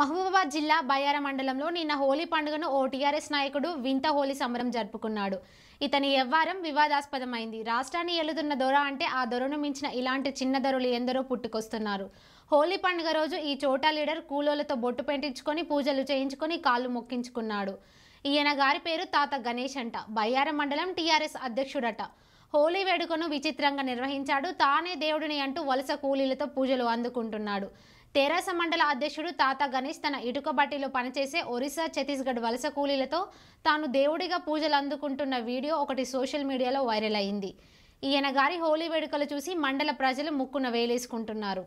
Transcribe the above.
మహబూబాబాద్ జిల్లా బయ్యార మండలంలో నిన్న హోలీ పండుగను ఓ టీఆర్ఎస్ నాయకుడు వింత హోలీ సంబరం జరుపుకున్నాడు ఇతని వ్యవహారం వివాదాస్పదమైంది రాష్ట్రాన్ని ఎలుదున్న దొర అంటే ఆ దొరను మించిన ఇలాంటి చిన్న దొరలు ఎందరో పుట్టుకొస్తున్నారు హోలీ పండుగ రోజు ఈ చోటా లీడర్ కూలోలతో బొట్టు పెట్టించుకొని పూజలు చేయించుకొని కాళ్ళు మొక్కించుకున్నాడు ఈయన గారి పేరు తాత గణేష్ అంట బయ్యార మండలం టీఆర్ఎస్ అధ్యక్షుడట హోలీ వేడుకను విచిత్రంగా నిర్వహించాడు తానే దేవుడిని అంటూ వలస కూలీలతో పూజలు అందుకుంటున్నాడు తెరాస మండల అధ్యక్షుడు తాత గణేష్ తన బట్టిలో పనిచేసే ఒరిస్సా ఛత్తీస్గఢ్ వలస కూలీలతో తాను దేవుడిగా పూజలు అందుకుంటున్న వీడియో ఒకటి సోషల్ మీడియాలో వైరల్ అయింది ఈయన గారి హోలీ వేడుకలు చూసి మండల ప్రజలు ముక్కున వేలేసుకుంటున్నారు